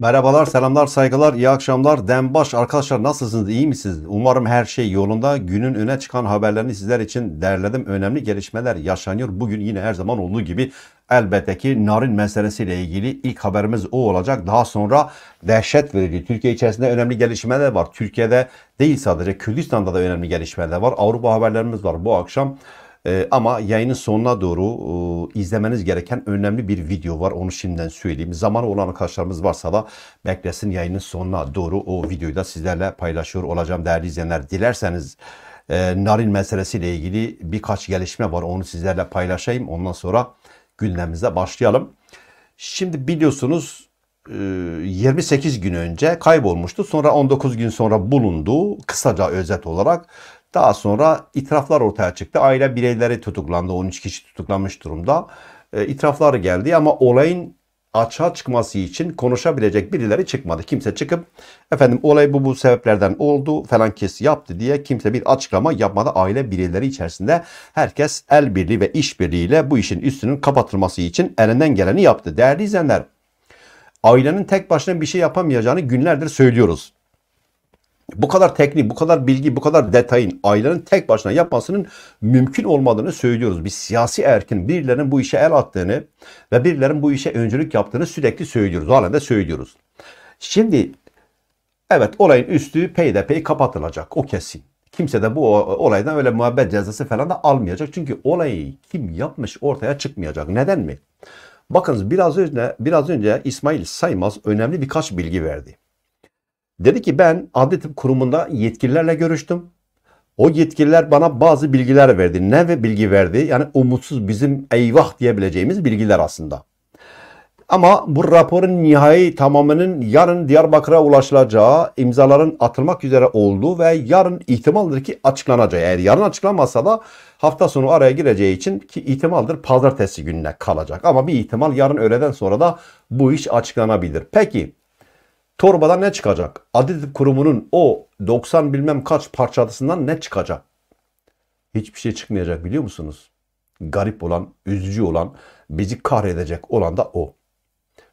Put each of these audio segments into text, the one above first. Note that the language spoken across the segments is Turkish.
Merhabalar, selamlar, saygılar, iyi akşamlar. Dembaş arkadaşlar nasılsınız, iyi misiniz? Umarım her şey yolunda. Günün öne çıkan haberlerini sizler için derledim. Önemli gelişmeler yaşanıyor. Bugün yine her zaman olduğu gibi elbette ki narin meselesiyle ilgili ilk haberimiz o olacak. Daha sonra dehşet verici. Türkiye içerisinde önemli gelişmeler var. Türkiye'de değil sadece Kürdistan'da da önemli gelişmeler var. Avrupa haberlerimiz var bu akşam. Ee, ama yayının sonuna doğru e, izlemeniz gereken önemli bir video var. Onu şimdiden söyleyeyim. Zamanı olan arkadaşlarımız varsa da beklesin yayının sonuna doğru o videoyu da sizlerle paylaşıyor olacağım değerli izleyenler. Dilerseniz e, narin meselesiyle ilgili birkaç gelişme var. Onu sizlerle paylaşayım. Ondan sonra gündemimize başlayalım. Şimdi biliyorsunuz 28 e, gün önce kaybolmuştu. Sonra 19 gün sonra bulundu. Kısaca özet olarak daha sonra itiraflar ortaya çıktı. Aile bireyleri tutuklandı. 13 kişi tutuklanmış durumda. E, itiraflar geldi ama olayın açığa çıkması için konuşabilecek birileri çıkmadı. Kimse çıkıp efendim olay bu bu sebeplerden oldu falan kesi yaptı diye kimse bir açıklama yapmadı. Aile bireyleri içerisinde herkes el birliği ve iş birliğiyle bu işin üstünün kapatılması için elinden geleni yaptı. Değerli izleyenler ailenin tek başına bir şey yapamayacağını günlerdir söylüyoruz bu kadar teknik, bu kadar bilgi, bu kadar detayın ayların tek başına yapmasının mümkün olmadığını söylüyoruz. Bir siyasi erkin birilerinin bu işe el attığını ve birilerinin bu işe öncülük yaptığını sürekli söylüyoruz. Halen de söylüyoruz. Şimdi evet olayın üstü peydepey kapatılacak. O kesin. Kimse de bu olaydan öyle muhabbet cezası falan da almayacak. Çünkü olayı kim yapmış ortaya çıkmayacak. Neden mi? Bakınız biraz önce biraz önce İsmail Saymaz önemli birkaç bilgi verdi. Dedi ki ben adli tıp kurumunda yetkililerle görüştüm. O yetkililer bana bazı bilgiler verdi. Ne ve bilgi verdi? Yani umutsuz bizim eyvah diyebileceğimiz bilgiler aslında. Ama bu raporun nihai tamamının yarın Diyarbakır'a ulaşılacağı, imzaların atılmak üzere olduğu ve yarın ihtimaldir ki açıklanacağı. Eğer yarın açıklanmazsa da hafta sonu araya gireceği için ki ihtimaldir pazartesi gününe kalacak. Ama bir ihtimal yarın öğleden sonra da bu iş açıklanabilir. Peki Torbada ne çıkacak? Adli kurumunun o 90 bilmem kaç parçasından ne çıkacak? Hiçbir şey çıkmayacak biliyor musunuz? Garip olan, üzücü olan, bizi kahredecek olan da o.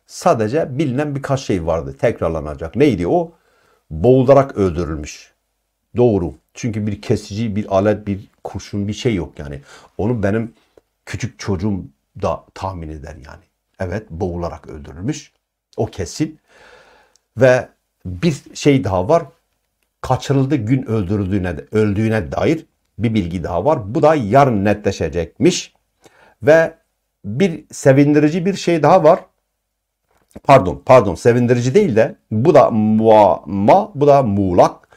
Sadece bilinen birkaç şey vardı tekrarlanacak. Neydi o? Boğularak öldürülmüş. Doğru. Çünkü bir kesici, bir alet, bir kurşun bir şey yok yani. Onu benim küçük çocuğum da tahmin eder yani. Evet boğularak öldürülmüş. O kesin ve bir şey daha var. Kaçırıldı gün öldürüldüğüne, öldüğüne dair bir bilgi daha var. Bu da yarın netleşecekmiş. Ve bir sevindirici bir şey daha var. Pardon, pardon sevindirici değil de bu da muamma, bu da muğlak.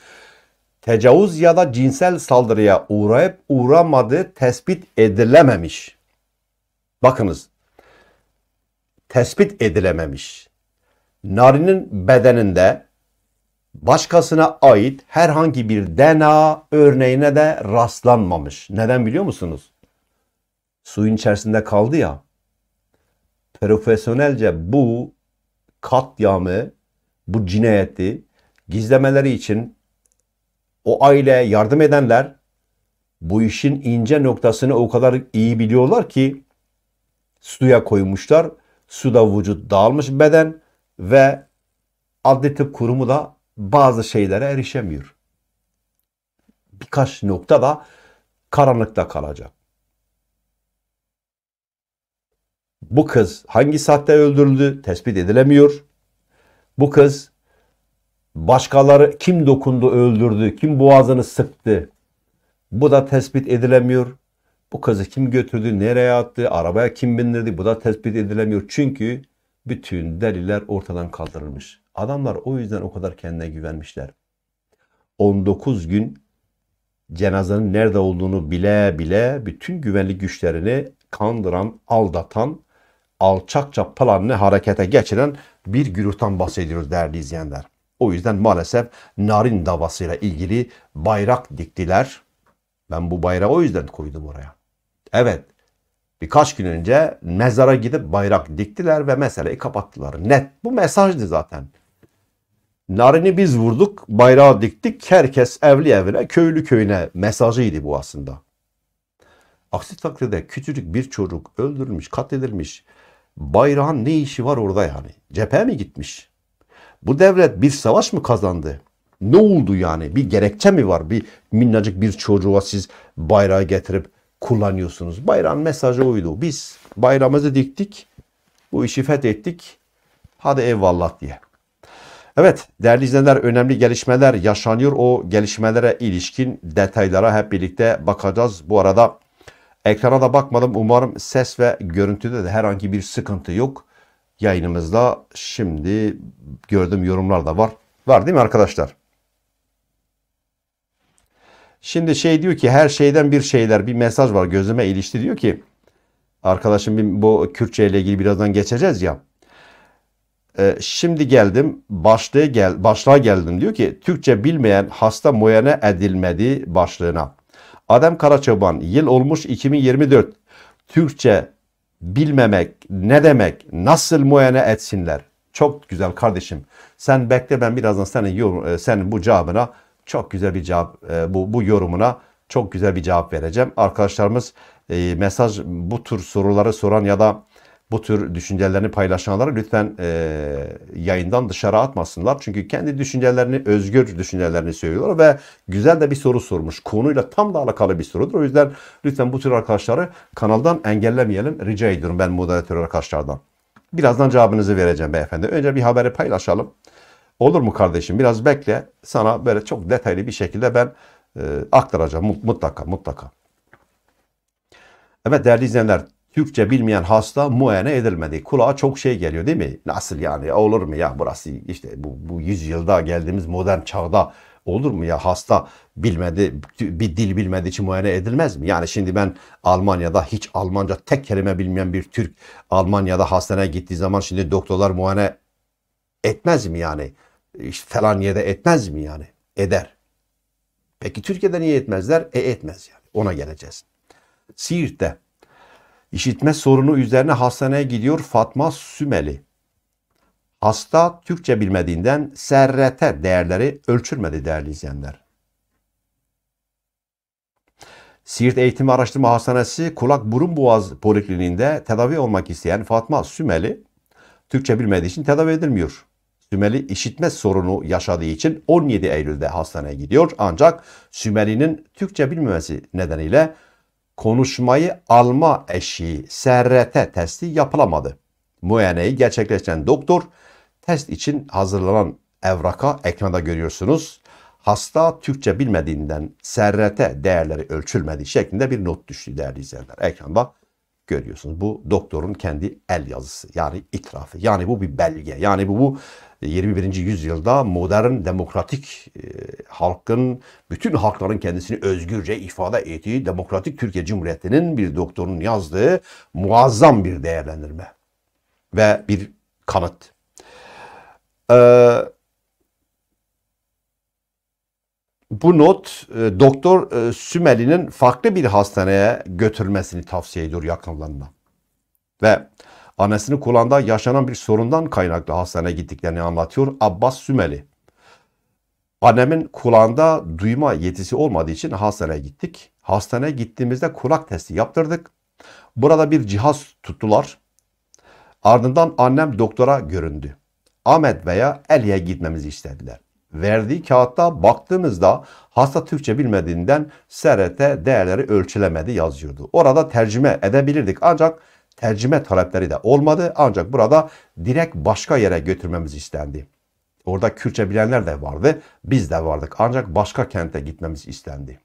Tecavüz ya da cinsel saldırıya uğrayıp uğramadığı tespit edilememiş. Bakınız, tespit edilememiş narinin bedeninde başkasına ait herhangi bir DNA örneğine de rastlanmamış. Neden biliyor musunuz? Suyun içerisinde kaldı ya. Profesyonelce bu katliamı, bu cinayeti gizlemeleri için o aileye yardım edenler bu işin ince noktasını o kadar iyi biliyorlar ki suya koymuşlar. Suda vücut dağılmış beden ve adli tıp kurumu da bazı şeylere erişemiyor. Birkaç nokta da karanlıkta kalacak. Bu kız hangi saatte öldürüldü tespit edilemiyor. Bu kız başkaları kim dokundu öldürdü, kim boğazını sıktı bu da tespit edilemiyor. Bu kızı kim götürdü, nereye attı, arabaya kim bindirdi bu da tespit edilemiyor. Çünkü bütün deliller ortadan kaldırılmış. Adamlar o yüzden o kadar kendine güvenmişler. 19 gün cenazenin nerede olduğunu bile bile bütün güvenlik güçlerini kandıran, aldatan, alçakça planını harekete geçiren bir güruhtan bahsediyoruz değerli izleyenler. O yüzden maalesef narin davasıyla ilgili bayrak diktiler. Ben bu bayrağı o yüzden koydum oraya. Evet, Birkaç gün önce mezara gidip bayrak diktiler ve meseleyi kapattılar. Net. Bu mesajdı zaten. Narini biz vurduk, bayrağı diktik. Herkes evli evine, köylü köyüne mesajıydı bu aslında. Aksi takdirde küçücük bir çocuk öldürülmüş, katledilmiş. Bayrağın ne işi var orada yani? Cephe mi gitmiş? Bu devlet bir savaş mı kazandı? Ne oldu yani? Bir gerekçe mi var? Bir minnacık bir çocuğa siz bayrağı getirip kullanıyorsunuz. Bayram mesajı oydu. Biz bayramımızı diktik. Bu işi fethettik. Hadi eyvallah diye. Evet değerli izleyenler önemli gelişmeler yaşanıyor. O gelişmelere ilişkin detaylara hep birlikte bakacağız. Bu arada ekrana da bakmadım. Umarım ses ve görüntüde de herhangi bir sıkıntı yok. Yayınımızda şimdi gördüğüm yorumlar da var. Var değil mi arkadaşlar? Şimdi şey diyor ki her şeyden bir şeyler bir mesaj var gözüme ilişti diyor ki arkadaşım bu Kürtçe ile ilgili birazdan geçeceğiz ya. Ee, şimdi geldim başlığa gel başlığa geldim diyor ki Türkçe bilmeyen hasta muayene edilmedi başlığına. Adem Karaçoban yıl olmuş 2024. Türkçe bilmemek ne demek nasıl muayene etsinler? Çok güzel kardeşim. Sen bekle ben birazdan senin, e, senin bu cevabına çok güzel bir cevap e, bu, bu yorumuna çok güzel bir cevap vereceğim. Arkadaşlarımız e, mesaj bu tür soruları soran ya da bu tür düşüncelerini paylaşanları lütfen e, yayından dışarı atmasınlar. Çünkü kendi düşüncelerini, özgür düşüncelerini söylüyorlar ve güzel de bir soru sormuş. Konuyla tam da alakalı bir sorudur. O yüzden lütfen bu tür arkadaşları kanaldan engellemeyelim. Rica ediyorum ben moderatör arkadaşlardan. Birazdan cevabınızı vereceğim beyefendi. Önce bir haberi paylaşalım. Olur mu kardeşim? Biraz bekle. Sana böyle çok detaylı bir şekilde ben e, aktaracağım mutlaka mutlaka. Evet değerli izleyenler, Türkçe bilmeyen hasta muayene edilmedi. Kulağa çok şey geliyor değil mi? Nasıl yani olur mu ya burası işte bu, bu yüzyılda geldiğimiz modern çağda olur mu ya hasta bilmedi bir dil bilmediği için muayene edilmez mi? Yani şimdi ben Almanya'da hiç Almanca tek kelime bilmeyen bir Türk Almanya'da hastaneye gittiği zaman şimdi doktorlar muayene etmez mi yani? E, işte falan yerde etmez mi yani? Eder. Peki Türkiye'de niye etmezler? E etmez yani. Ona geleceğiz. Siirt'te işitme sorunu üzerine hastaneye gidiyor Fatma Sümeli. Hasta Türkçe bilmediğinden SRT değerleri ölçülmedi değerli izleyenler. Siirt Eğitim Araştırma Hastanesi Kulak Burun Boğaz Polikliniğinde tedavi olmak isteyen Fatma Sümeli Türkçe bilmediği için tedavi edilmiyor. Sümeli işitme sorunu yaşadığı için 17 Eylül'de hastaneye gidiyor. Ancak Sümeli'nin Türkçe bilmemesi nedeniyle konuşmayı alma eşiği SRT testi yapılamadı. Muayeneyi gerçekleştiren doktor test için hazırlanan evraka ekranda görüyorsunuz. Hasta Türkçe bilmediğinden SRT değerleri ölçülmedi şeklinde bir not düştü değerli izleyenler. Ekranda görüyorsunuz. Bu doktorun kendi el yazısı yani itirafı. Yani bu bir belge. Yani bu, bu 21. yüzyılda modern demokratik e, halkın, bütün halkların kendisini özgürce ifade ettiği demokratik Türkiye Cumhuriyeti'nin bir doktorun yazdığı muazzam bir değerlendirme ve bir kanıt. Ee, bu not e, Doktor e, Sümeli'nin farklı bir hastaneye götürmesini tavsiye ediyor yakınlarına. Ve annesinin kulağında yaşanan bir sorundan kaynaklı hastaneye gittiklerini anlatıyor Abbas Sümeli. Annemin kulağında duyma yetisi olmadığı için hastaneye gittik. Hastaneye gittiğimizde kulak testi yaptırdık. Burada bir cihaz tuttular. Ardından annem doktora göründü. Ahmet veya Eli'ye gitmemizi istediler. Verdiği kağıtta baktığımızda hasta Türkçe bilmediğinden SRT değerleri ölçülemedi yazıyordu. Orada tercüme edebilirdik ancak tercüme talepleri de olmadı. Ancak burada direkt başka yere götürmemiz istendi. Orada Kürtçe bilenler de vardı. Biz de vardık. Ancak başka kente gitmemiz istendi.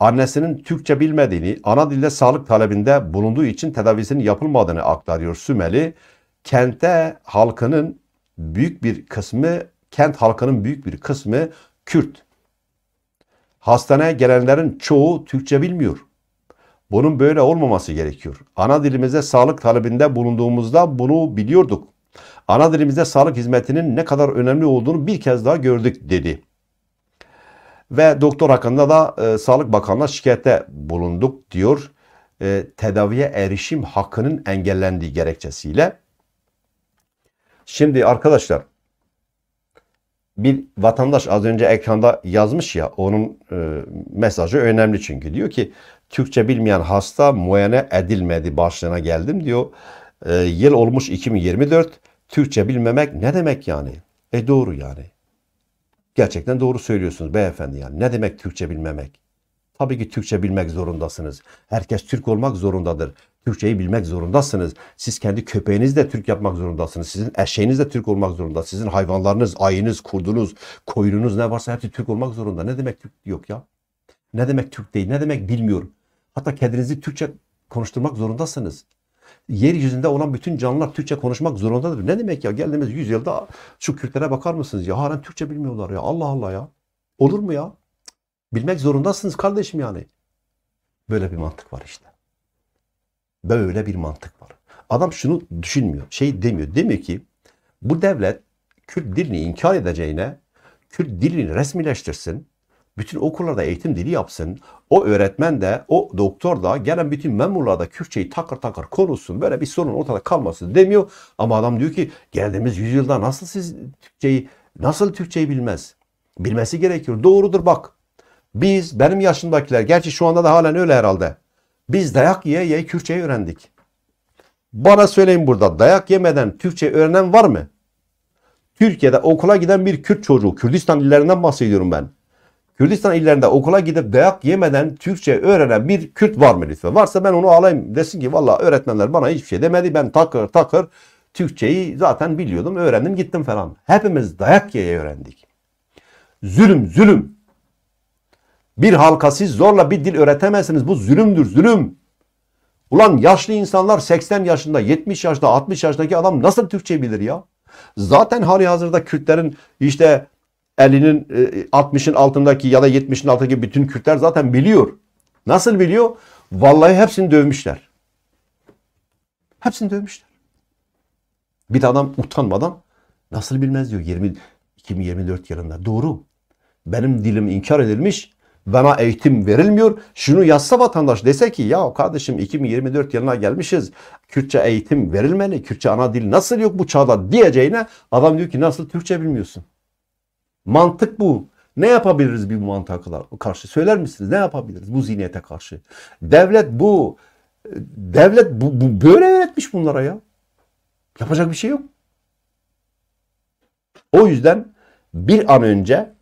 Annesinin Türkçe bilmediğini, ana dilde sağlık talebinde bulunduğu için tedavisinin yapılmadığını aktarıyor Sümeli. Kente halkının büyük bir kısmı, kent halkının büyük bir kısmı Kürt. Hastaneye gelenlerin çoğu Türkçe bilmiyor. Bunun böyle olmaması gerekiyor. Ana dilimize sağlık talebinde bulunduğumuzda bunu biliyorduk. Ana dilimize sağlık hizmetinin ne kadar önemli olduğunu bir kez daha gördük dedi. Ve doktor hakkında da e, Sağlık Bakanlığı'na şikayette bulunduk diyor. E, tedaviye erişim hakkının engellendiği gerekçesiyle. Şimdi arkadaşlar bir vatandaş az önce ekranda yazmış ya onun e, mesajı önemli çünkü diyor ki Türkçe bilmeyen hasta muayene edilmedi başlığına geldim diyor. E, yıl olmuş 2024. Türkçe bilmemek ne demek yani? E doğru yani. Gerçekten doğru söylüyorsunuz beyefendi yani. Ne demek Türkçe bilmemek? Tabii ki Türkçe bilmek zorundasınız. Herkes Türk olmak zorundadır. Türkçeyi bilmek zorundasınız. Siz kendi köpeğiniz de Türk yapmak zorundasınız. Sizin eşeğiniz de Türk olmak zorunda. Sizin hayvanlarınız, ayınız, kurdunuz, koyununuz ne varsa hepsi Türk olmak zorunda. Ne demek Türk yok ya? Ne demek Türk değil? Ne demek bilmiyorum. Hatta kendinizi Türkçe konuşturmak zorundasınız. Yeryüzünde olan bütün canlılar Türkçe konuşmak zorundadır. Ne demek ya? Geldiğimiz yüzyılda şu Kürtlere bakar mısınız ya? Halen Türkçe bilmiyorlar ya. Allah Allah ya. Olur mu ya? Bilmek zorundasınız kardeşim yani. Böyle bir mantık var işte. Böyle bir mantık var. Adam şunu düşünmüyor. Şey demiyor. Demiyor ki bu devlet Kürt dilini inkar edeceğine Kürt dilini resmileştirsin. Bütün okullarda eğitim dili yapsın. O öğretmen de, o doktor da gelen bütün memurlar da Kürtçeyi takır takır konuşsun. Böyle bir sorun ortada kalmasın demiyor. Ama adam diyor ki geldiğimiz yüzyılda nasıl siz Türkçeyi, nasıl Türkçeyi bilmez? Bilmesi gerekiyor. Doğrudur bak. Biz, benim yaşındakiler, gerçi şu anda da halen öyle herhalde. Biz dayak yiye yiye Kürtçeyi öğrendik. Bana söyleyin burada dayak yemeden Türkçe öğrenen var mı? Türkiye'de okula giden bir Kürt çocuğu, Kürdistan illerinden bahsediyorum ben. Kürdistan illerinde okula gidip dayak yemeden Türkçe öğrenen bir Kürt var mı lütfen? Varsa ben onu alayım desin ki valla öğretmenler bana hiçbir şey demedi. Ben takır takır Türkçeyi zaten biliyordum öğrendim gittim falan. Hepimiz dayak yiye öğrendik. Zulüm zulüm. Bir halka siz zorla bir dil öğretemezsiniz. Bu zulümdür zulüm. Ulan yaşlı insanlar 80 yaşında, 70 yaşında, 60 yaşındaki adam nasıl Türkçe bilir ya? Zaten hali hazırda Kürtlerin işte 50'nin 60'ın e, altındaki ya da 70'in altındaki bütün Kürtler zaten biliyor. Nasıl biliyor? Vallahi hepsini dövmüşler. Hepsini dövmüşler. Bir adam utanmadan nasıl bilmez diyor 20, 2024 yılında. Doğru. Benim dilim inkar edilmiş. Bana eğitim verilmiyor. Şunu yazsa vatandaş dese ki ya kardeşim 2024 yılına gelmişiz. Kürtçe eğitim verilmeli. Kürtçe ana dil nasıl yok bu çağda diyeceğine adam diyor ki nasıl Türkçe bilmiyorsun? Mantık bu. Ne yapabiliriz bir mantığa karşı? Söyler misiniz? Ne yapabiliriz bu zihniyete karşı? Devlet bu. Devlet bu, bu böyle öğretmiş bunlara ya. Yapacak bir şey yok. O yüzden bir an önce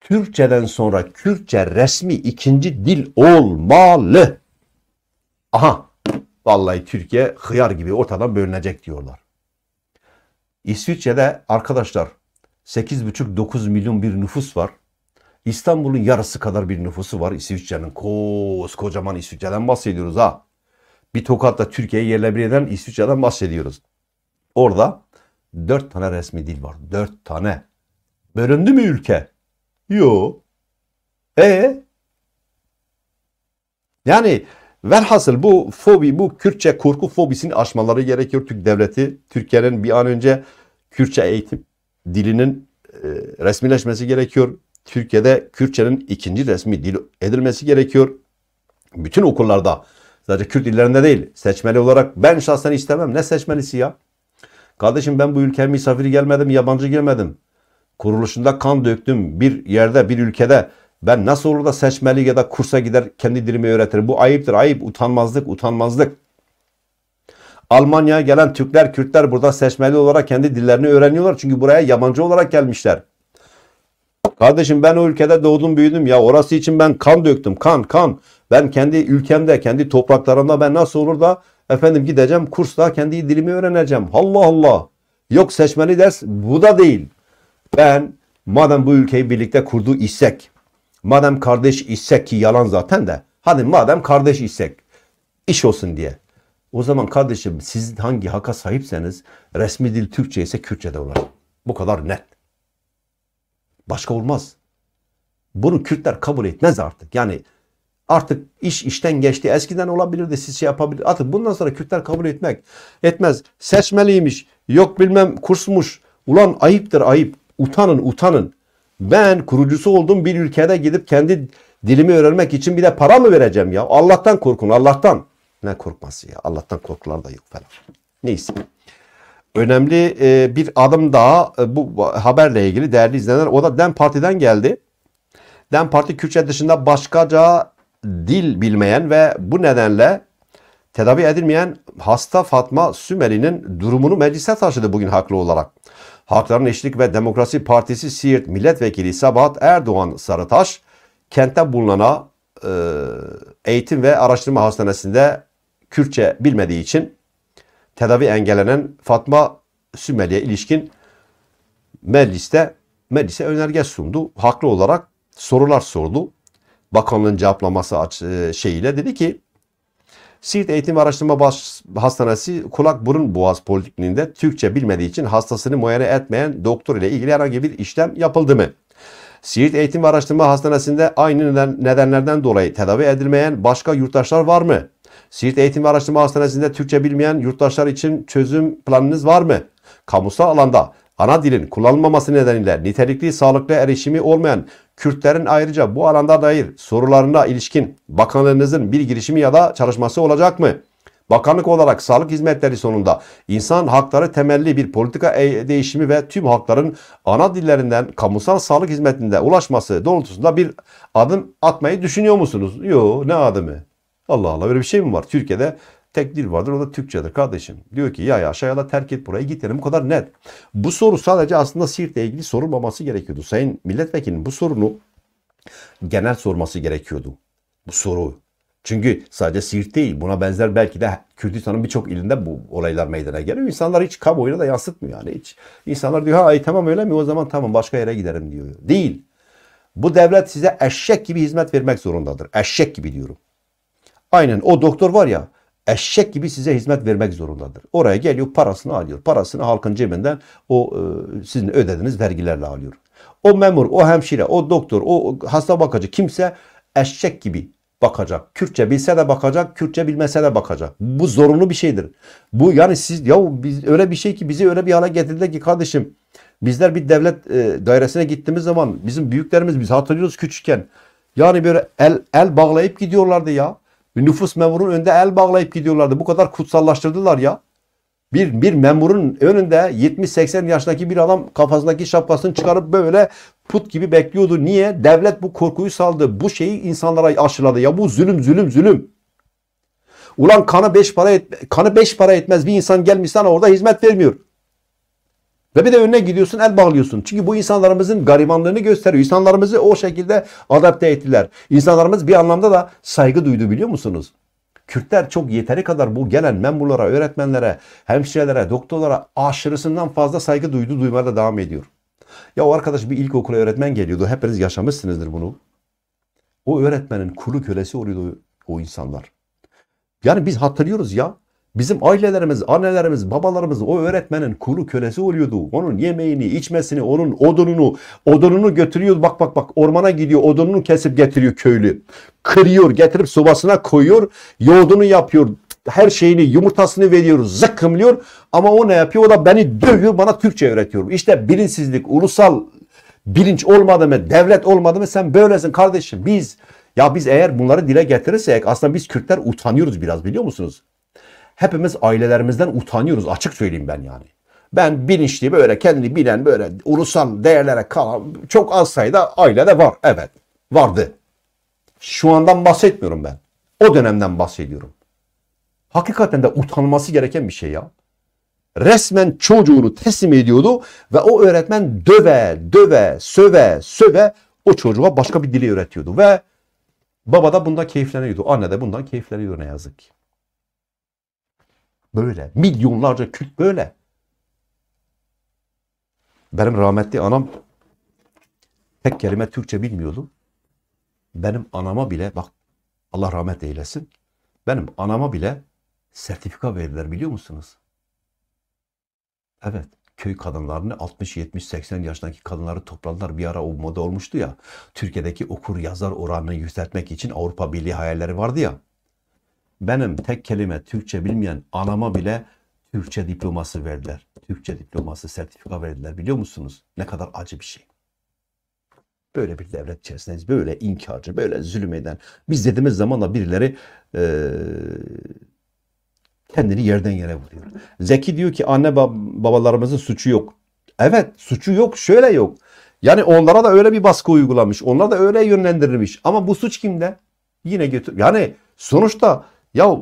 Türkçeden sonra Kürtçe resmi ikinci dil olmalı. Aha vallahi Türkiye hıyar gibi ortadan bölünecek diyorlar. İsviçre'de arkadaşlar 8,5-9 milyon bir nüfus var. İstanbul'un yarısı kadar bir nüfusu var İsviçre'nin. kocaman İsviçre'den bahsediyoruz ha. Bir tokatla Türkiye'yi yerle bir eden İsviçre'den bahsediyoruz. Orada dört tane resmi dil var. Dört tane. Bölündü mü ülke? Yo. E ee? Yani Velhasıl bu fobi, bu Kürtçe korku fobisini aşmaları gerekiyor. Türk devleti, Türkiye'nin bir an önce Kürtçe eğitim dilinin e, resmileşmesi gerekiyor. Türkiye'de Kürtçenin ikinci resmi dil edilmesi gerekiyor. Bütün okullarda sadece Kürt illerinde değil seçmeli olarak ben şahsen istemem. Ne seçmelisi ya? Kardeşim ben bu ülkeye misafir gelmedim, yabancı gelmedim. Kuruluşunda kan döktüm. Bir yerde, bir ülkede ben nasıl olur da seçmeli ya da kursa gider kendi dilimi öğretirim. Bu ayıptır. Ayıp. Utanmazlık. Utanmazlık. Almanya'ya gelen Türkler, Kürtler burada seçmeli olarak kendi dillerini öğreniyorlar. Çünkü buraya yabancı olarak gelmişler. Kardeşim ben o ülkede doğdum büyüdüm ya orası için ben kan döktüm kan kan. Ben kendi ülkemde kendi topraklarımda ben nasıl olur da efendim gideceğim kursta kendi dilimi öğreneceğim. Allah Allah yok seçmeli ders bu da değil. Ben madem bu ülkeyi birlikte kurdu isek Madem kardeş isek ki yalan zaten de. Hadi madem kardeş isek iş olsun diye. O zaman kardeşim siz hangi haka sahipseniz resmi dil Türkçe ise Kürtçe de olur. Bu kadar net. Başka olmaz. Bunu Kürtler kabul etmez artık. Yani artık iş işten geçti. Eskiden olabilirdi siz şey yapabilir. Artık bundan sonra Kürtler kabul etmek etmez. Seçmeliymiş. Yok bilmem kursmuş. Ulan ayıptır ayıp. Utanın utanın. Ben kurucusu olduğum bir ülkede gidip kendi dilimi öğrenmek için bir de para mı vereceğim ya? Allah'tan korkun Allah'tan. Ne korkması ya? Allah'tan korkular da yok falan. Neyse. Önemli e, bir adım daha e, bu haberle ilgili değerli izleyenler. O da DEM Parti'den geldi. DEM Parti Kürtçe dışında başkaca dil bilmeyen ve bu nedenle tedavi edilmeyen hasta Fatma Sümeli'nin durumunu meclise taşıdı bugün haklı olarak. Halkların Eşitlik ve Demokrasi Partisi Siirt Milletvekili Sabahat Erdoğan Sarıtaş, kentte bulunan e, eğitim ve araştırma hastanesinde Kürtçe bilmediği için tedavi engellenen Fatma Sümeli'ye ilişkin mecliste meclise önerge sundu. Haklı olarak sorular sordu. Bakanlığın cevaplaması e, şeyiyle dedi ki Siirt Eğitim ve Araştırma Baş Hastanesi Kulak Burun Boğaz Polikliniğinde Türkçe bilmediği için hastasını muayene etmeyen doktor ile ilgili herhangi bir işlem yapıldı mı? Siirt Eğitim ve Araştırma Hastanesi'nde aynı nedenlerden dolayı tedavi edilmeyen başka yurttaşlar var mı? Siirt Eğitim ve Araştırma Hastanesi'nde Türkçe bilmeyen yurttaşlar için çözüm planınız var mı? Kamusal alanda ana dilin kullanılmaması nedeniyle nitelikli sağlıklı erişimi olmayan Kürtlerin ayrıca bu alanda dair sorularına ilişkin bakanlığınızın bir girişimi ya da çalışması olacak mı? Bakanlık olarak sağlık hizmetleri sonunda insan hakları temelli bir politika e, değişimi ve tüm hakların ana dillerinden kamusal sağlık hizmetinde ulaşması doğrultusunda bir adım atmayı düşünüyor musunuz? Yo ne adımı? Allah Allah böyle bir şey mi var? Türkiye'de Tek dil vardır o da Türkçedir kardeşim. Diyor ki ya ya şey, aşağıya terk et burayı git yani bu kadar net. Bu soru sadece aslında Siirt'le ilgili sorulmaması gerekiyordu. Sayın milletvekilinin bu sorunu genel sorması gerekiyordu. Bu soru. Çünkü sadece Siirt değil buna benzer belki de Kürdistan'ın birçok ilinde bu olaylar meydana geliyor. İnsanlar hiç kamuoyuna da yansıtmıyor yani hiç. İnsanlar diyor ha tamam öyle mi o zaman tamam başka yere giderim diyor. Değil. Bu devlet size eşek gibi hizmet vermek zorundadır. Eşek gibi diyorum. Aynen o doktor var ya eşek gibi size hizmet vermek zorundadır. Oraya geliyor parasını alıyor. Parasını halkın cebinden o e, sizin ödediğiniz vergilerle alıyor. O memur, o hemşire, o doktor, o hasta bakıcı kimse eşek gibi bakacak. Kürtçe bilse de bakacak, Kürtçe bilmese de bakacak. Bu zorunlu bir şeydir. Bu yani siz ya biz öyle bir şey ki bizi öyle bir hale getirdi ki kardeşim. Bizler bir devlet e, dairesine gittiğimiz zaman bizim büyüklerimiz biz hatırlıyoruz küçükken. Yani böyle el el bağlayıp gidiyorlardı ya. Bir nüfus memurun önünde el bağlayıp gidiyorlardı. Bu kadar kutsallaştırdılar ya. Bir, bir memurun önünde 70-80 yaşındaki bir adam kafasındaki şapkasını çıkarıp böyle put gibi bekliyordu. Niye? Devlet bu korkuyu saldı. Bu şeyi insanlara aşıladı. Ya bu zulüm zulüm zulüm. Ulan kanı beş para et, kanı beş para etmez bir insan gelmiş sana orada hizmet vermiyor. Ve bir de önüne gidiyorsun el bağlıyorsun. Çünkü bu insanlarımızın garibanlığını gösteriyor. İnsanlarımızı o şekilde adapte ettiler. İnsanlarımız bir anlamda da saygı duydu biliyor musunuz? Kürtler çok yeteri kadar bu gelen memurlara, öğretmenlere, hemşirelere, doktorlara aşırısından fazla saygı duydu, duymaya da devam ediyor. Ya o arkadaş bir ilkokula öğretmen geliyordu. Hepiniz yaşamışsınızdır bunu. O öğretmenin kulu kölesi oluyordu o insanlar. Yani biz hatırlıyoruz ya. Bizim ailelerimiz, annelerimiz, babalarımız o öğretmenin kulu kölesi oluyordu. Onun yemeğini, içmesini, onun odununu, odununu götürüyor. Bak bak bak ormana gidiyor, odununu kesip getiriyor köylü. Kırıyor, getirip sobasına koyuyor, yoğdunu yapıyor. Her şeyini, yumurtasını veriyor, zıkkımlıyor. Ama o ne yapıyor? O da beni dövüyor, bana Türkçe öğretiyor. İşte bilinçsizlik, ulusal bilinç olmadı mı, devlet olmadı mı sen böylesin kardeşim. Biz ya biz eğer bunları dile getirirsek aslında biz Kürtler utanıyoruz biraz biliyor musunuz? hepimiz ailelerimizden utanıyoruz açık söyleyeyim ben yani. Ben bilinçli böyle kendini bilen böyle ulusal değerlere kalan çok az sayıda ailede var. Evet vardı. Şu andan bahsetmiyorum ben. O dönemden bahsediyorum. Hakikaten de utanması gereken bir şey ya. Resmen çocuğunu teslim ediyordu ve o öğretmen döve, döve, söve, söve o çocuğa başka bir dili öğretiyordu ve baba da bundan keyifleniyordu. Anne de bundan keyifleniyordu ne yazık ki böyle. Milyonlarca Kürt böyle. Benim rahmetli anam tek kelime Türkçe bilmiyordu. Benim anama bile bak Allah rahmet eylesin. Benim anama bile sertifika verdiler biliyor musunuz? Evet köy kadınlarını 60, 70, 80 yaştaki kadınları topladılar. Bir ara o moda olmuştu ya. Türkiye'deki okur yazar oranını yükseltmek için Avrupa Birliği hayalleri vardı ya benim tek kelime Türkçe bilmeyen anama bile Türkçe diploması verdiler. Türkçe diploması sertifika verdiler biliyor musunuz? Ne kadar acı bir şey. Böyle bir devlet içerisindeyiz. Böyle inkarcı, böyle zulüm eden. Biz dediğimiz zaman da birileri e, kendini yerden yere vuruyor. Zeki diyor ki anne bab babalarımızın suçu yok. Evet suçu yok şöyle yok. Yani onlara da öyle bir baskı uygulamış. Onlar da öyle yönlendirilmiş. Ama bu suç kimde? Yine götür. Yani sonuçta ya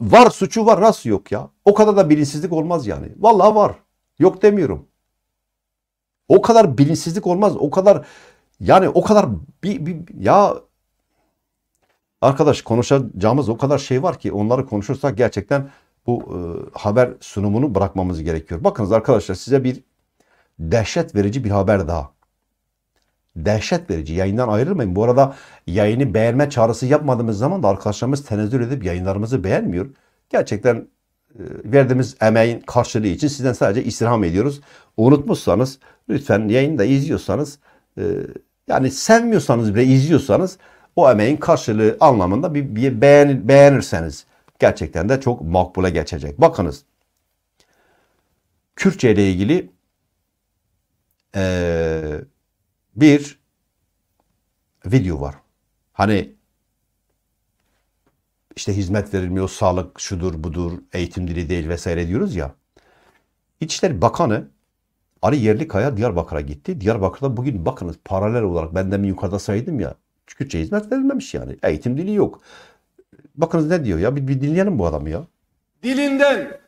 var suçu var nasıl yok ya? O kadar da bilinçsizlik olmaz yani. Vallahi var. Yok demiyorum. O kadar bilinçsizlik olmaz. O kadar yani o kadar bir, bir ya arkadaş konuşacağımız o kadar şey var ki onları konuşursak gerçekten bu e, haber sunumunu bırakmamız gerekiyor. Bakınız arkadaşlar size bir dehşet verici bir haber daha. Dehşet verici. Yayından ayrılmayın. Bu arada yayını beğenme çağrısı yapmadığımız zaman da arkadaşlarımız tenezzül edip yayınlarımızı beğenmiyor. Gerçekten e, verdiğimiz emeğin karşılığı için sizden sadece istirham ediyoruz. Unutmuşsanız lütfen yayını da izliyorsanız e, yani sevmiyorsanız bile izliyorsanız o emeğin karşılığı anlamında bir, bir beğen, beğenirseniz gerçekten de çok makbule geçecek. Bakınız Kürtçe ile ilgili eee bir video var. Hani işte hizmet verilmiyor, sağlık şudur budur, eğitim dili değil vesaire diyoruz ya. İçişleri Bakanı Ali Yerlikaya Diyarbakır'a gitti. Diyarbakır'da bugün bakınız paralel olarak benden mi yukarıda saydım ya. Kürtçe hizmet verilmemiş yani. Eğitim dili yok. Bakınız ne diyor ya bir, bir dinleyelim bu adamı ya. Dilinden,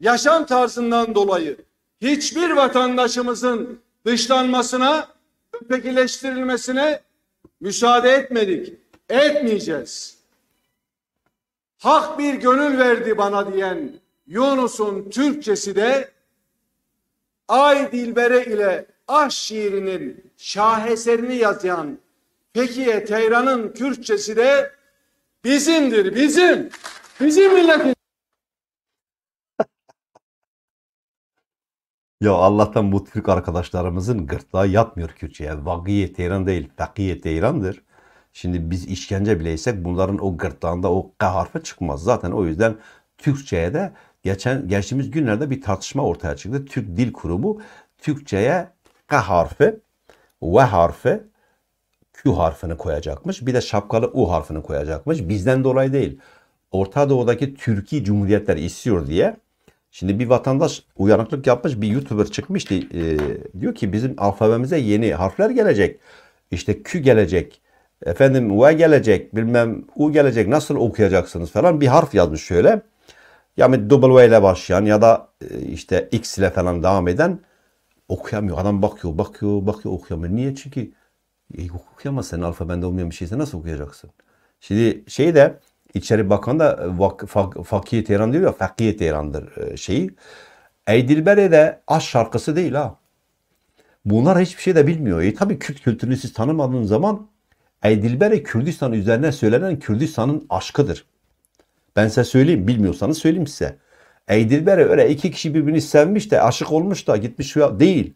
yaşam tarzından dolayı hiçbir vatandaşımızın dışlanmasına ötekileştirilmesine müsaade etmedik. Etmeyeceğiz. Hak bir gönül verdi bana diyen Yunus'un Türkçesi de Ay Dilbere ile aş ah şiirinin şaheserini yazan Pekiye Teyran'ın Türkçesi de bizimdir, bizim. Bizim milletimiz. Ya Allah'tan bu Türk arkadaşlarımızın gırtlağı yatmıyor Kürtçe'ye. Vakiye Teyran değil, Fakiye Teyran'dır. Şimdi biz işkence bileysek bunların o gırtlağında o K harfi çıkmaz. Zaten o yüzden Türkçe'ye de geçen geçtiğimiz günlerde bir tartışma ortaya çıktı. Türk Dil Kurumu Türkçe'ye K harfi, V harfi, Q harfini koyacakmış. Bir de şapkalı U harfini koyacakmış. Bizden dolayı değil. Orta Doğu'daki Türkiye Cumhuriyetler istiyor diye Şimdi bir vatandaş uyanıklık yapmış bir YouTuber çıkmıştı. E, diyor ki bizim alfabemize yeni harfler gelecek. İşte Q gelecek. Efendim V gelecek. Bilmem U gelecek. Nasıl okuyacaksınız falan bir harf yazmış şöyle. Yani W ile başlayan ya da e, işte X ile falan devam eden okuyamıyor. Adam bakıyor, bakıyor, bakıyor okuyamıyor. Niye? Çünkü e, okuyamaz sen alfabende olmayan bir şeyse nasıl okuyacaksın? Şimdi şey de İçeri Bakan da e, vak, fak, Fakir Tehran diyor ya Fakir Tehran'dır e, şeyi. Eydilbere de aş şarkısı değil ha. Bunlar hiçbir şey de bilmiyor. E tabi Kürt kültürünü siz tanımadığınız zaman Eydilbere Kürdistan üzerine söylenen Kürdistan'ın aşkıdır. Ben size söyleyeyim bilmiyorsanız söyleyeyim size. Eydilbere öyle iki kişi birbirini sevmiş de aşık olmuş da gitmiş ya değil.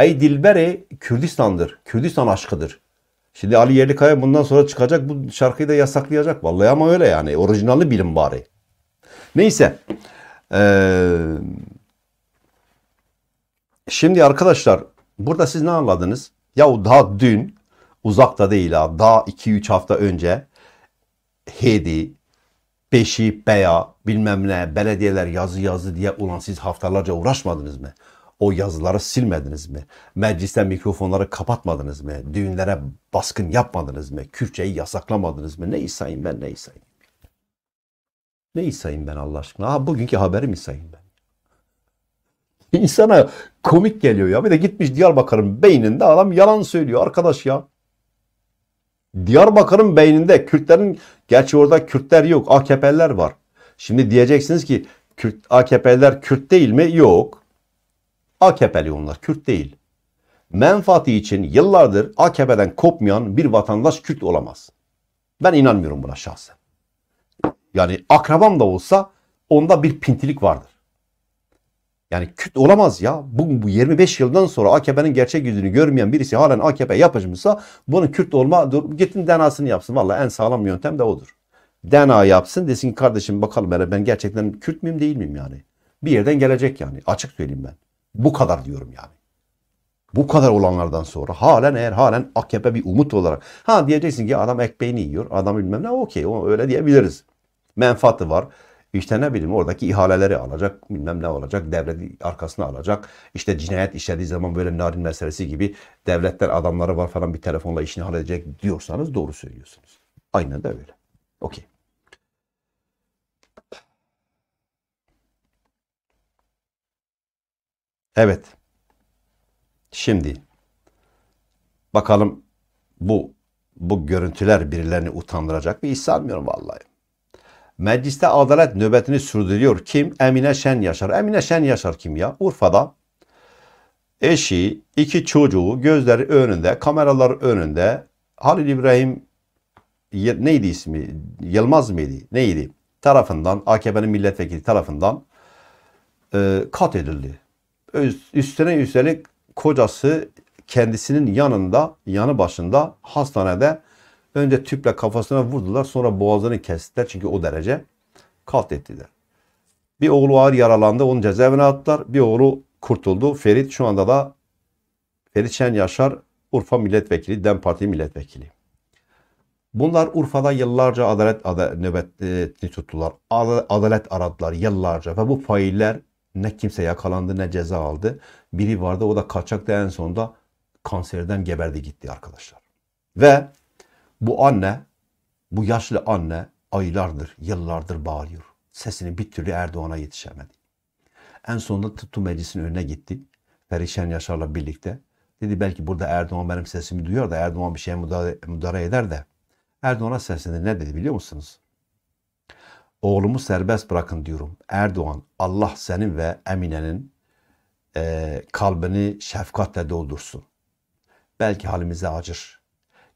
Eydilbere Kürdistan'dır. Kürdistan aşkıdır. Şimdi Ali Yerlikaya bundan sonra çıkacak bu şarkıyı da yasaklayacak vallahi ama öyle yani. Orijinali bilin bari. Neyse. Ee, şimdi arkadaşlar burada siz ne anladınız? Ya daha dün uzakta değil ha daha 2-3 hafta önce Hedi, Beşi, Beya bilmem ne belediyeler yazı yazı diye ulan siz haftalarca uğraşmadınız mı? O yazıları silmediniz mi? Mecliste mikrofonları kapatmadınız mı? Düğünlere baskın yapmadınız mı? Kürtçeyi yasaklamadınız mı? Ne İsa'yım ben ne İsa'yım? Ne İsa'yım ben Allah aşkına? Ha, bugünkü haberim İsa'yım ben. İnsana komik geliyor ya. Bir de gitmiş Diyarbakır'ın beyninde adam yalan söylüyor arkadaş ya. Diyarbakır'ın beyninde Kürtlerin, gerçi orada Kürtler yok, AKP'ler var. Şimdi diyeceksiniz ki Kürt, AKP'ler Kürt değil mi? Yok. AKP'li onlar Kürt değil. Menfaati için yıllardır AKP'den kopmayan bir vatandaş Kürt olamaz. Ben inanmıyorum buna şahsen. Yani akrabam da olsa onda bir pintilik vardır. Yani Kürt olamaz ya. Bu, bu 25 yıldan sonra AKP'nin gerçek yüzünü görmeyen birisi halen AKP yapıcımsa bunun Kürt olma gittin denasını yapsın. Valla en sağlam yöntem de odur. DNA yapsın desin ki kardeşim bakalım ben gerçekten Kürt müyüm değil miyim yani. Bir yerden gelecek yani açık söyleyeyim ben. Bu kadar diyorum yani. Bu kadar olanlardan sonra halen eğer halen AKP bir umut olarak ha diyeceksin ki adam ekmeğini yiyor adam bilmem ne okey o öyle diyebiliriz. Menfaati var. İşte ne bileyim oradaki ihaleleri alacak, bilmem ne olacak, devlet arkasına alacak. İşte cinayet işlediği zaman böyle narin meselesi gibi devletler adamları var falan bir telefonla işini halledecek diyorsanız doğru söylüyorsunuz. Aynen de öyle. Okey. Evet. Şimdi bakalım bu bu görüntüler birilerini utandıracak mı? Hiç sanmıyorum vallahi. Mecliste adalet nöbetini sürdürüyor. Kim? Emine Şen Yaşar. Emine Şen Yaşar kim ya? Urfa'da eşi, iki çocuğu gözleri önünde, kameralar önünde Halil İbrahim neydi ismi? Yılmaz mıydı? Neydi? Tarafından, AKP'nin milletvekili tarafından e, kat edildi üstüne üstelik kocası kendisinin yanında, yanı başında hastanede önce tüple kafasına vurdular sonra boğazını kestiler çünkü o derece kalt katlettiler. Bir oğlu ağır yaralandı onu cezaevine attılar. Bir oğlu kurtuldu. Ferit şu anda da Ferit Şen Yaşar Urfa milletvekili, DEM Parti milletvekili. Bunlar Urfa'da yıllarca adalet, adalet nöbetini tuttular. Adalet aradılar yıllarca ve bu failler ne kimse yakalandı ne ceza aldı. Biri vardı o da kaçaktı en sonunda kanserden geberdi gitti arkadaşlar. Ve bu anne, bu yaşlı anne aylardır, yıllardır bağırıyor. Sesini bir türlü Erdoğan'a yetişemedi. En sonunda tuttu meclisin önüne gitti. Perişan Yaşar'la birlikte. Dedi belki burada Erdoğan benim sesimi duyuyor da Erdoğan bir şeye müdahale, eder de. Erdoğan'a seslendi ne dedi biliyor musunuz? oğlumu serbest bırakın diyorum. Erdoğan Allah senin ve Emine'nin e, kalbini şefkatle doldursun. Belki halimize acır.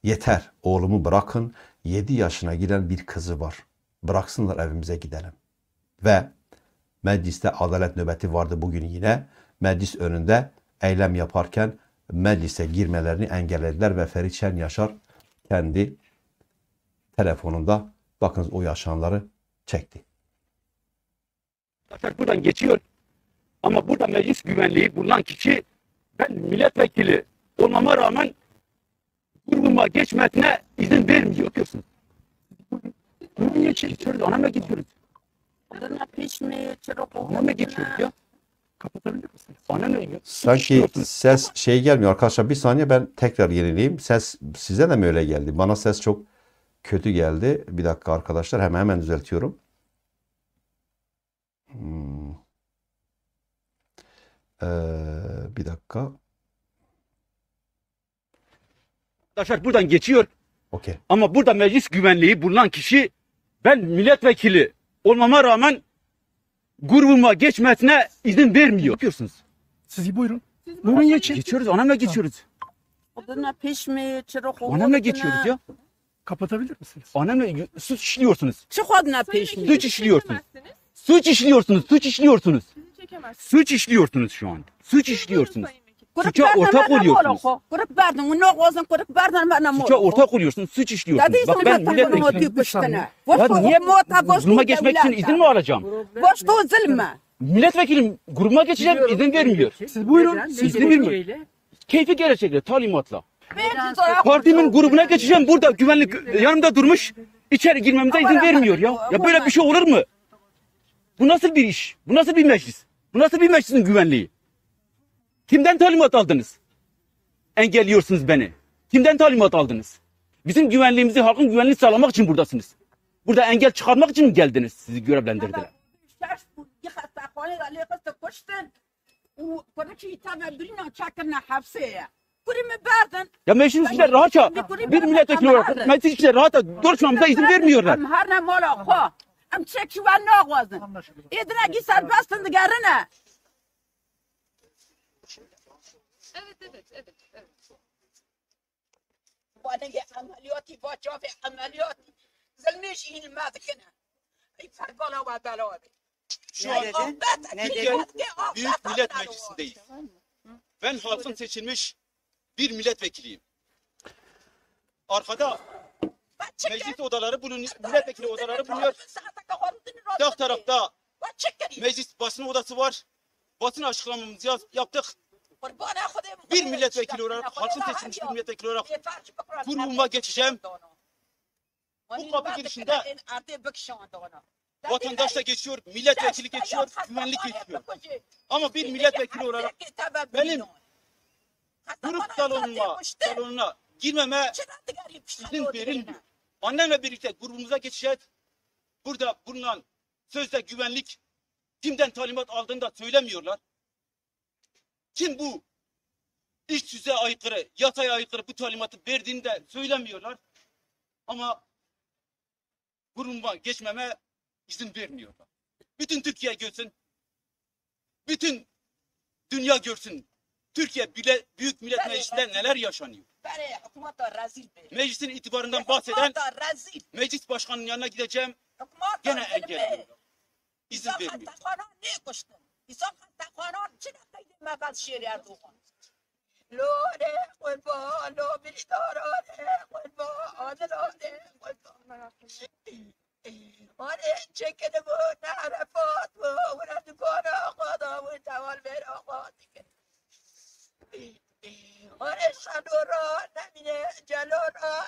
Yeter oğlumu bırakın. 7 yaşına giren bir kızı var. Bıraksınlar evimize gidelim. Ve mecliste adalet nöbeti vardı bugün yine. Meclis önünde eylem yaparken meclise girmelerini engellediler ve Ferit Şen Yaşar kendi telefonunda bakınız o yaşanları çekti. Atak buradan geçiyor. Ama burada meclis güvenliği bulunan kişi ben milletvekili olmama rağmen grubuma geçmesine izin vermiyor diyorsun. Bunun için geçiyoruz, ona mı geçiyoruz? Ona mı geçiyoruz ne ya? Sanki ses şey gelmiyor arkadaşlar bir saniye ben tekrar yenileyim. Ses size de mi öyle geldi? Bana ses çok kötü geldi. Bir dakika arkadaşlar hemen hemen düzeltiyorum. Hmm. Ee, bir dakika. Taşak buradan geçiyor. Okey. Ama burada meclis güvenliği bulunan kişi ben milletvekili olmama rağmen grubuma geçmesine izin vermiyor. Bakıyorsunuz. Siz buyurun. Buyurun geçin. Geçiyoruz. Anamla geçiyoruz. Odana peşme, çırak oğluna. Anamla geçiyoruz ya. Kapatabilir misiniz? Anamla suç şişliyorsunuz. Çık odana peşme. Suç şişliyorsunuz. Suç işliyorsunuz, suç işliyorsunuz. Suç işliyorsunuz şu an. Suç işliyorsunuz. Suça ortak oluyorsunuz. Kurup verdim, onu olsun kurup verdim bana mı? Suça ortak oluyorsunuz, suç işliyorsunuz. Bak ben milletvekili. Ya niye zulma geçmek için izin mi alacağım? Boş bu zulme. Milletvekilim grubuma geçeceğim izin vermiyor. Siz buyurun. Siz de bilmiyorum. Keyfi gerekçeyle talimatla. Partimin grubuna geçeceğim burada güvenlik yanımda durmuş. İçeri girmemde izin vermiyor ya. Ya böyle bir şey olur mu? Bu nasıl bir iş? Bu nasıl bir meclis? Bu nasıl bir meclisin güvenliği? Kimden talimat aldınız? Engelliyorsunuz beni. Kimden talimat aldınız? Bizim güvenliğimizi, halkın güvenliğini sağlamak için buradasınız. Burada engel çıkarmak için mi geldiniz? Sizi görevlendirdiler. Ya meclisçiler rahatça bir milletvekili olarak meclisçilere rahatça görüşmemize izin vermiyorlar. Em çek şu an ne oğazın. İdine gitsen bastın diğerine. Evet evet evet. evet. وانا عملياتي بوجوفي عملياتي زلميش هين ما ذكنا يفرقوا لها وبلوابي Şu ne anda Türkiye Büyük Millet meclisindeyim. Ben halkın seçilmiş bir milletvekiliyim. Arkada Meclis odaları bulunuyor, milletvekili odaları bulunuyor. Dört tarafta meclis basın odası var. Basın açıklamamızı yaptık. Bir milletvekili olarak, halkın seçilmiş bir milletvekili olarak kurumuma geçeceğim. Bu kapı girişinde vatandaş da geçiyor, milletvekili geçiyor, güvenlik geçiyor. Ama bir milletvekili olarak benim grup salonuna, salonuna girmeme izin verilmiyor. Annemle birlikte grubumuza geçeceğiz. Burada bulunan sözde güvenlik kimden talimat aldığını da söylemiyorlar. Kim bu iç yüze aykırı, yataya aykırı bu talimatı verdiğini de söylemiyorlar. Ama grubuma geçmeme izin vermiyorlar. Bütün Türkiye görsün. Bütün dünya görsün. Türkiye bile, Büyük Millet Meclisi'nde neler yaşanıyor. Beri hükümata rezil be. Meclisin itibarından bahseden meclis başkanının yanına gideceğim. gene engel İzin vermiyor. ne koştun? İsam Hattakoran için hakkıydı mekat şiir yerdi oğlan. Lore kulba, lo bir darare kulba, adil adil kulba. آره چکن بو نعرفات بو ورد بارا خدا و توال بر آقا دیگه آره شنو را نمیده جلو را